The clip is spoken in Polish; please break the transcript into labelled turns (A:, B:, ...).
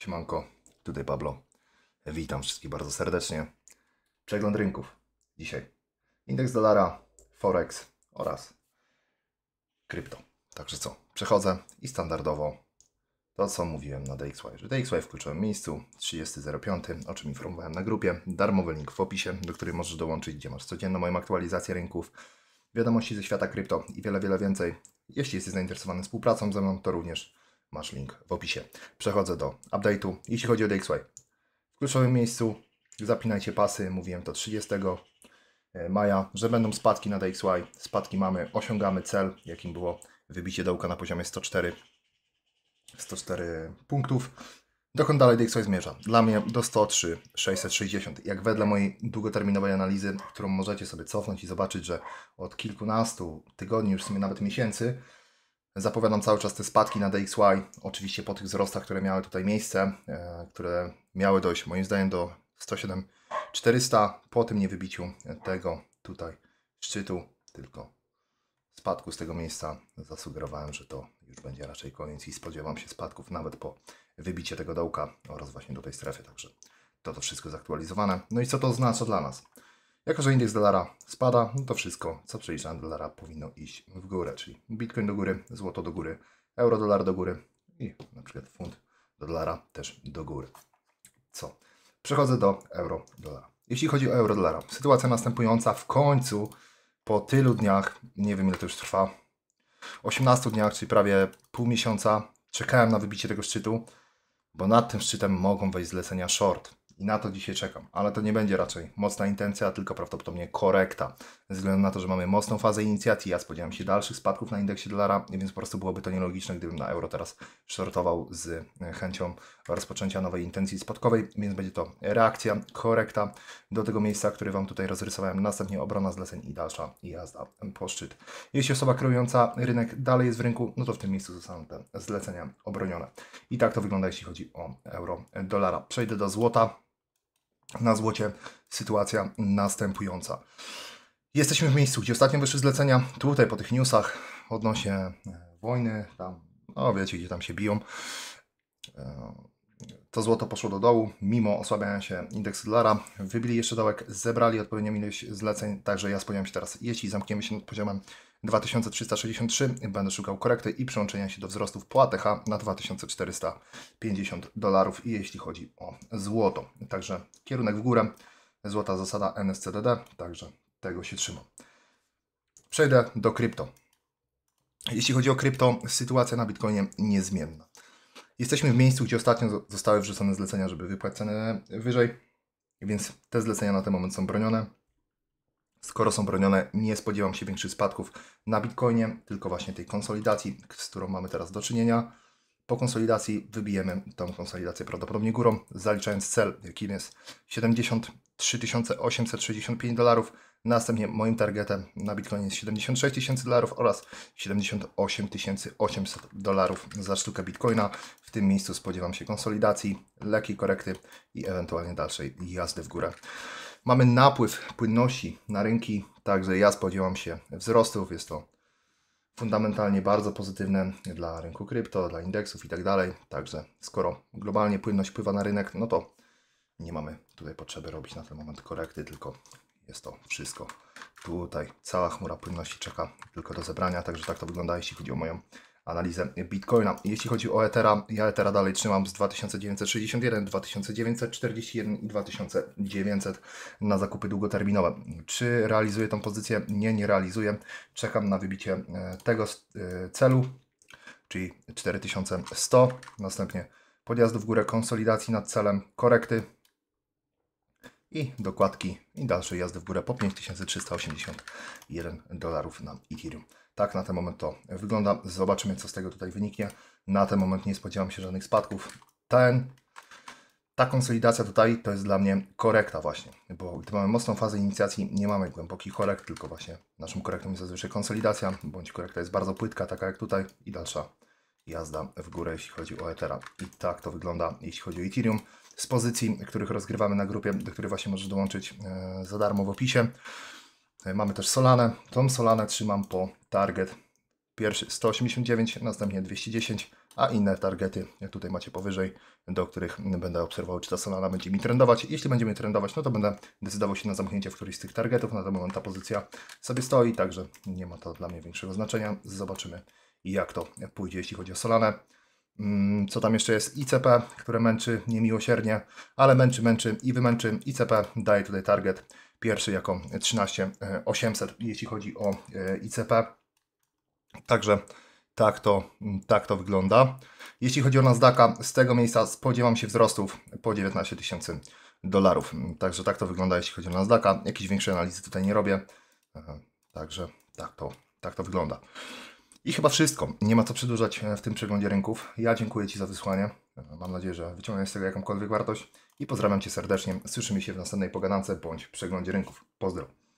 A: Siemanko, tutaj Pablo. Witam wszystkich bardzo serdecznie. Przegląd rynków dzisiaj. Indeks dolara, forex oraz krypto. Także co, przechodzę i standardowo to, co mówiłem na DXY. Że DXY w kluczowym miejscu, 30.05, o czym informowałem na grupie. Darmowy link w opisie, do której możesz dołączyć, gdzie masz codzienną moją aktualizację rynków, wiadomości ze świata krypto i wiele, wiele więcej. Jeśli jesteś zainteresowany współpracą ze mną, to również masz link w opisie. Przechodzę do update'u. Jeśli chodzi o DXY, w kluczowym miejscu zapinajcie pasy, mówiłem to 30 e, maja, że będą spadki na DXY. Spadki mamy, osiągamy cel, jakim było wybicie dołka na poziomie 104, 104 punktów. Dokąd dalej DXY zmierza? Dla mnie do 103, 660. Jak wedle mojej długoterminowej analizy, którą możecie sobie cofnąć i zobaczyć, że od kilkunastu tygodni, już w sumie nawet miesięcy, Zapowiadam cały czas te spadki na DXY, oczywiście po tych wzrostach, które miały tutaj miejsce, e, które miały dojść moim zdaniem do 107 400 po tym niewybiciu tego tutaj szczytu, tylko spadku z tego miejsca zasugerowałem, że to już będzie raczej koniec i spodziewam się spadków nawet po wybicie tego dołka oraz właśnie do tej strefy, także to to wszystko zaktualizowane. No i co to oznacza dla nas? Jako, że indeks dolara spada, no to wszystko, co przeliczane dolara powinno iść w górę, czyli bitcoin do góry, złoto do góry, euro dolar do góry i na przykład funt do dolara też do góry. Co? Przechodzę do euro dolara. Jeśli chodzi o euro dolara, sytuacja następująca w końcu po tylu dniach, nie wiem ile to już trwa, 18 dniach, czyli prawie pół miesiąca, czekałem na wybicie tego szczytu, bo nad tym szczytem mogą wejść zlecenia short. I na to dzisiaj czekam, ale to nie będzie raczej mocna intencja, tylko prawdopodobnie korekta. Ze względu na to, że mamy mocną fazę inicjacji, ja spodziewam się dalszych spadków na indeksie dolara, więc po prostu byłoby to nielogiczne, gdybym na euro teraz shortował z e, chęcią rozpoczęcia nowej intencji spadkowej, więc będzie to reakcja, korekta do tego miejsca, które Wam tutaj rozrysowałem, następnie obrona zleceń i dalsza jazda po szczyt. Jeśli osoba kreująca rynek dalej jest w rynku, no to w tym miejscu zostaną te zlecenia obronione. I tak to wygląda, jeśli chodzi o euro dolara. Przejdę do złota na złocie sytuacja następująca. Jesteśmy w miejscu, gdzie ostatnio wyszły zlecenia, tutaj po tych newsach odnośnie e, wojny, tam, no wiecie, gdzie tam się biją. E, to złoto poszło do dołu, mimo osłabiania się indeksu dolara. Wybili jeszcze dołek, zebrali odpowiednią ilość zleceń, także ja spodziewam się teraz, jeśli zamkniemy się nad poziomem 2363 będę szukał korekty i przełączenia się do wzrostów po ATH na 2450 dolarów, jeśli chodzi o złoto. Także kierunek w górę, złota zasada NSCDD, także tego się trzymam. Przejdę do krypto. Jeśli chodzi o krypto, sytuacja na Bitcoinie niezmienna. Jesteśmy w miejscu, gdzie ostatnio zostały wrzucone zlecenia, żeby wypłacone wyżej, więc te zlecenia na ten moment są bronione skoro są bronione, nie spodziewam się większych spadków na Bitcoinie, tylko właśnie tej konsolidacji, z którą mamy teraz do czynienia. Po konsolidacji wybijemy tą konsolidację prawdopodobnie górą, zaliczając cel, jakim jest 73 865 dolarów. Następnie moim targetem na Bitcoinie jest 76 tysięcy dolarów oraz 78 800 dolarów za sztukę Bitcoina. W tym miejscu spodziewam się konsolidacji, lekkiej korekty i ewentualnie dalszej jazdy w górę. Mamy napływ płynności na rynki, także ja spodziewam się wzrostów. Jest to fundamentalnie bardzo pozytywne dla rynku krypto, dla indeksów i tak dalej. Także skoro globalnie płynność wpływa na rynek, no to nie mamy tutaj potrzeby robić na ten moment korekty, tylko jest to wszystko tutaj. Cała chmura płynności czeka tylko do zebrania, także tak to wygląda, jeśli chodzi o moją analizę Bitcoina. Jeśli chodzi o Ethera, ja Ethera dalej trzymam z 2961, 2941 i 2900 na zakupy długoterminowe. Czy realizuję tą pozycję? Nie, nie realizuję. Czekam na wybicie e, tego e, celu, czyli 4100, następnie podjazd w górę konsolidacji nad celem, korekty i dokładki i dalsze jazdy w górę po 5381 dolarów na Ethereum. Tak na ten moment to wygląda. Zobaczymy, co z tego tutaj wyniknie. Na ten moment nie spodziewam się żadnych spadków. Ten, ta konsolidacja tutaj to jest dla mnie korekta właśnie, bo gdy mamy mocną fazę inicjacji, nie mamy głębokich korekt, tylko właśnie naszym korektą jest zazwyczaj konsolidacja, bądź korekta jest bardzo płytka, taka jak tutaj i dalsza jazda w górę, jeśli chodzi o Ethera. I tak to wygląda, jeśli chodzi o Ethereum. Z pozycji, których rozgrywamy na grupie, do której właśnie możesz dołączyć e, za darmo w opisie. E, mamy też Solanę. Tą Solanę trzymam po target pierwszy 189, następnie 210, a inne targety tutaj macie powyżej, do których będę obserwował, czy ta Solana będzie mi trendować. Jeśli będziemy trendować, no to będę decydował się na zamknięcie w którymś z tych targetów. Na ten moment ta pozycja sobie stoi, także nie ma to dla mnie większego znaczenia. Zobaczymy, i jak to pójdzie, jeśli chodzi o Solanę. Mm, co tam jeszcze jest? ICP, które męczy niemiłosiernie, ale męczy, męczy i wymęczy. ICP daje tutaj target pierwszy jako 13800, jeśli chodzi o e, ICP. Także tak to, mm, tak to wygląda. Jeśli chodzi o Nasdaqa, z tego miejsca spodziewam się wzrostów po 19 tysięcy dolarów. Także tak to wygląda, jeśli chodzi o Nasdaqa. Jakiejś większej analizy tutaj nie robię. Także tak to, tak to wygląda. I chyba wszystko. Nie ma co przedłużać e, w tym przeglądzie rynków. Ja dziękuję Ci za wysłanie. E, mam nadzieję, że wyciągnąłeś z tego jakąkolwiek wartość i pozdrawiam Cię serdecznie. Słyszymy się w następnej pogadance bądź przeglądzie rynków. Pozdrawiam.